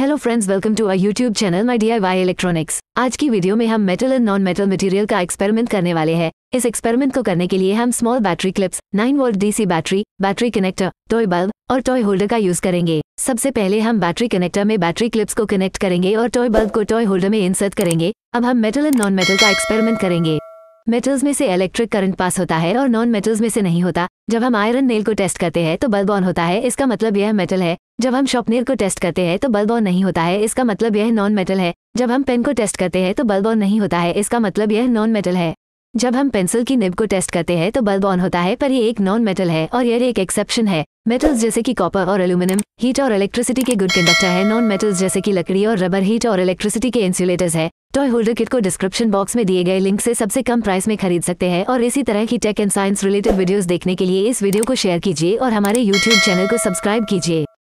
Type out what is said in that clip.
hello friends welcome to our YouTube channel my D Y electronics आज की video में हम metal and non metal material का experiment करने वाले हैं इस एक्सपेरिमेंट को करने के लिए हम small battery clips 9 volt DC battery battery connector toy bulb और टॉय होल्डर का यूज करेंगे सबसे पहले हम बैटरी कनेक्टर में बैटरी क्लिप्स को कनेक्ट करेंगे और टॉय बल्ब को टॉय होल्डर में इंसर्ट करेंगे अब हम मेटल एंड नॉन मेटल का एक्सपेरिमेंट करेंगे मेटल्स में से इलेक्ट्रिक करंट पास होता है और नॉन मेटल्स में से नहीं होता जब हम आयरन नेल को टेस्ट करते हैं तो बल्ब ऑन होता है इसका मतलब यह मेटल है जब हम शॉपनेर को टेस्ट करते हैं तो बल्ब ऑन नहीं होता है इसका मतलब यह नॉन मेटल है जब हम पेन को टेस्ट करते हैं तो बल्ब ऑन नहीं होता है इसका मतलब यह नॉन मेटल है जब हम पेंसिल की निब को टेस्ट करते हैं तो बल्ब ऑन होता है पर ये एक नॉन मेटल है और यह एक एक्सेप्शन है मेटल्स जैसे कि कॉपर और एल्यूमिनियम हीट और इलेक्ट्रिसिटी के गुड कंडक्टर है नॉन मेटल्स जैसे कि लकड़ी और रबर हीट और इलेक्ट्रिसिटी के इंसुलेटर्स है टॉय होल्डर किट को डिस्क्रिप्शन बॉक्स में दिए गए लिंक से सबसे कम प्राइस में खरीद सकते हैं और इसी तरह की tech and science related videos देखने के लिए इस वीडियो को शेयर कीजिए और हमारे यूट्यूब चैनल को सब्सक्राइब कीजिए